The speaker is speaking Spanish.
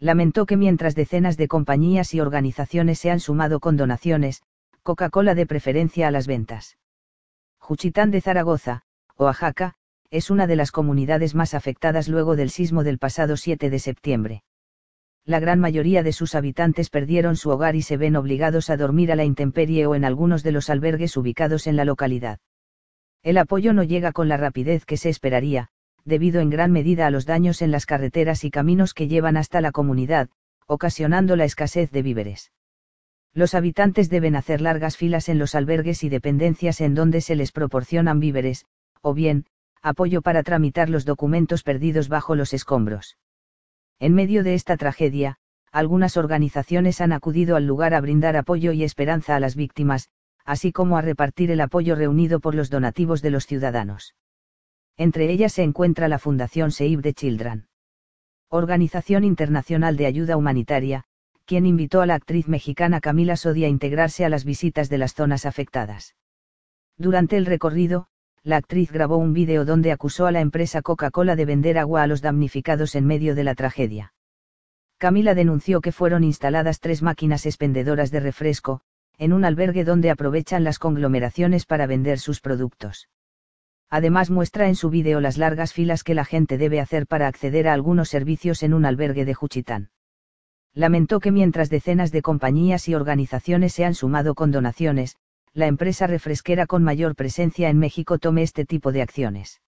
lamentó que mientras decenas de compañías y organizaciones se han sumado con donaciones, Coca-Cola de preferencia a las ventas. Juchitán de Zaragoza, Oaxaca, es una de las comunidades más afectadas luego del sismo del pasado 7 de septiembre. La gran mayoría de sus habitantes perdieron su hogar y se ven obligados a dormir a la intemperie o en algunos de los albergues ubicados en la localidad. El apoyo no llega con la rapidez que se esperaría, debido en gran medida a los daños en las carreteras y caminos que llevan hasta la comunidad, ocasionando la escasez de víveres. Los habitantes deben hacer largas filas en los albergues y dependencias en donde se les proporcionan víveres, o bien, apoyo para tramitar los documentos perdidos bajo los escombros. En medio de esta tragedia, algunas organizaciones han acudido al lugar a brindar apoyo y esperanza a las víctimas, así como a repartir el apoyo reunido por los donativos de los ciudadanos. Entre ellas se encuentra la Fundación Save de Children. Organización Internacional de Ayuda Humanitaria, quien invitó a la actriz mexicana Camila Sodia a integrarse a las visitas de las zonas afectadas. Durante el recorrido, la actriz grabó un vídeo donde acusó a la empresa Coca-Cola de vender agua a los damnificados en medio de la tragedia. Camila denunció que fueron instaladas tres máquinas expendedoras de refresco, en un albergue donde aprovechan las conglomeraciones para vender sus productos. Además muestra en su vídeo las largas filas que la gente debe hacer para acceder a algunos servicios en un albergue de Juchitán. Lamentó que mientras decenas de compañías y organizaciones se han sumado con donaciones, la empresa refresquera con mayor presencia en México tome este tipo de acciones.